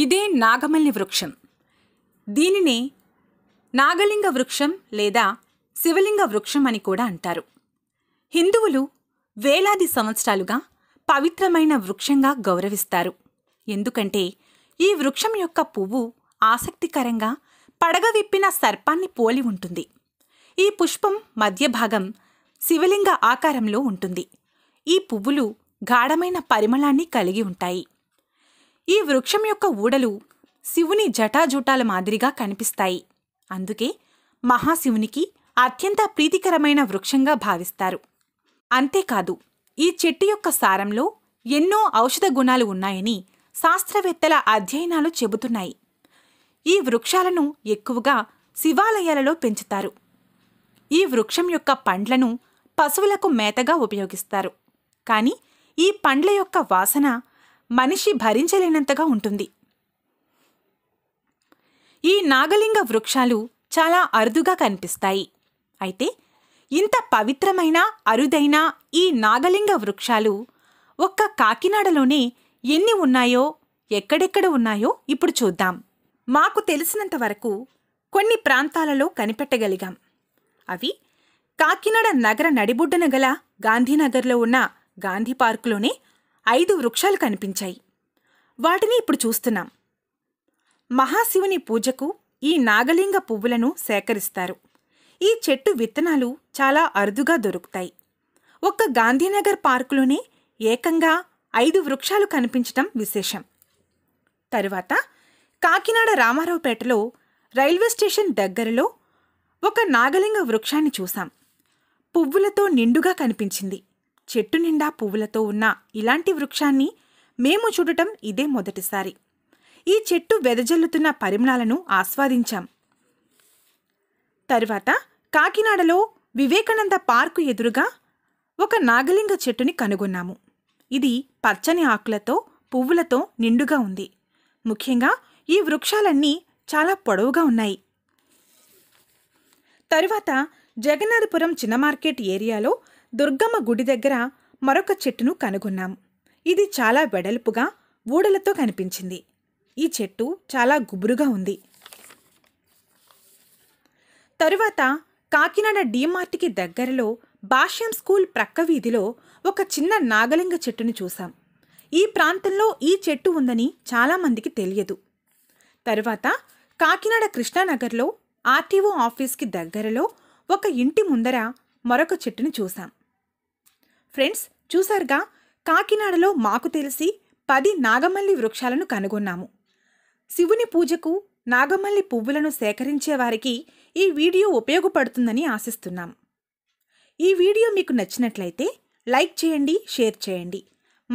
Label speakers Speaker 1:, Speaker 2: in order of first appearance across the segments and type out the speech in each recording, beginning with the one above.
Speaker 1: ఇదే నాగమల్లి వృక్షం దీనిని నాగలింగ వృక్షం లేదా శివలింగ వృక్షం అని కూడా అంటారు హిందువులు వేలాది సంవత్సరాలుగా పవిత్రమైన వృక్షంగా గౌరవిస్తారు ఎందుకంటే ఈ వృక్షం యొక్క పువ్వు ఆసక్తికరంగా పడగ విప్పిన సర్పాన్ని పోలి ఉంటుంది ఈ పుష్పం మధ్య భాగం శివలింగ ఆకారంలో ఉంటుంది ఈ పువ్వులు గాఢమైన పరిమళాన్ని కలిగి ఉంటాయి ఈ వృక్షం యొక్క ఊడలు శివుని జటాజుటాల మాదిరిగా కనిపిస్తాయి అందుకే మహాశివునికి అత్యంత ప్రీతికరమైన వృక్షంగా భావిస్తారు అంతేకాదు ఈ చెట్టు యొక్క సారంలో ఎన్నో ఔషధ గుణాలు ఉన్నాయని శాస్త్రవేత్తల అధ్యయనాలు చెబుతున్నాయి ఈ వృక్షాలను ఎక్కువగా శివాలయాలలో పెంచుతారు ఈ వృక్షం యొక్క పండ్లను పశువులకు మేతగా ఉపయోగిస్తారు కానీ ఈ పండ్ల యొక్క వాసన మనిషి భరించలేనంతగా ఉంటుంది ఈ నాగలింగ వృక్షాలు చాలా అరుదుగా కనిపిస్తాయి అయితే ఇంత పవిత్రమైన అరుదైన ఈ నాగలింగ వృక్షాలు ఒక్క కాకినాడలోనే ఎన్ని ఉన్నాయో ఎక్కడెక్కడ ఉన్నాయో ఇప్పుడు చూద్దాం మాకు తెలిసినంత వరకు కొన్ని ప్రాంతాలలో కనిపెట్టగలిగాం అవి కాకినాడ నగర నడిబుడ్డన గల గాంధీనగర్లో ఉన్న గాంధీ పార్కులోనే ఐదు వృక్షాలు కనిపించాయి వాటిని ఇప్పుడు చూస్తున్నాం మహాశివుని పూజకు ఈ నాగలింగ పువ్వులను సేకరిస్తారు ఈ చెట్టు విత్తనాలు చాలా అరుదుగా దొరుకుతాయి ఒక్క గాంధీనగర్ పార్కులోనే ఏకంగా ఐదు వృక్షాలు కనిపించటం విశేషం తరువాత కాకినాడ రామారావుపేటలో రైల్వే స్టేషన్ దగ్గరలో ఒక నాగలింగ వృక్షాన్ని చూశాం పువ్వులతో నిండుగా కనిపించింది చెట్టు నిండా పువ్వులతో ఉన్న ఇలాంటి వృక్షాన్ని మేము చూడటం ఇదే మొదటిసారి ఈ చెట్టు వెదజల్లుతున్న పరిమళాలను ఆస్వాదించాం తరువాత కాకినాడలో వివేకానంద పార్కు ఎదురుగా ఒక నాగలింగ చెట్టుని కనుగొన్నాము ఇది పచ్చని ఆకులతో పువ్వులతో నిండుగా ఉంది ముఖ్యంగా ఈ వృక్షాలన్నీ చాలా పొడవుగా ఉన్నాయి తరువాత జగన్నాథపురం చిన్న మార్కెట్ ఏరియాలో దుర్గమ్మ గుడి దగ్గర మరొక చెట్టును కనుగొన్నాం ఇది చాలా వెడల్పుగా ఊడలతో కనిపించింది ఈ చెట్టు చాలా గుబురుగా ఉంది తరువాత కాకినాడ డీమార్ట్కి దగ్గరలో భాష్యం స్కూల్ ప్రక్క వీధిలో ఒక చిన్న నాగలింగ చెట్టును చూశాం ఈ ప్రాంతంలో ఈ చెట్టు ఉందని చాలామందికి తెలియదు తరువాత కాకినాడ కృష్ణానగర్లో ఆర్టీఓ ఆఫీస్కి దగ్గరలో ఒక ఇంటి ముందర మరొక చెట్టును చూశాం ఫ్రెండ్స్ చూశారుగా కాకినాడలో మాకు తెలిసి పది నాగమల్లి వృక్షాలను కనుగొన్నాము శివుని పూజకు నాగమల్లి పువ్వులను సేకరించే వారికి ఈ వీడియో ఉపయోగపడుతుందని ఆశిస్తున్నాం ఈ వీడియో మీకు నచ్చినట్లయితే లైక్ చేయండి షేర్ చేయండి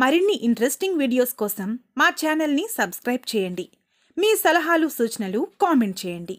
Speaker 1: మరిన్ని ఇంట్రెస్టింగ్ వీడియోస్ కోసం మా ఛానల్ని సబ్స్క్రైబ్ చేయండి మీ సలహాలు సూచనలు కామెంట్ చేయండి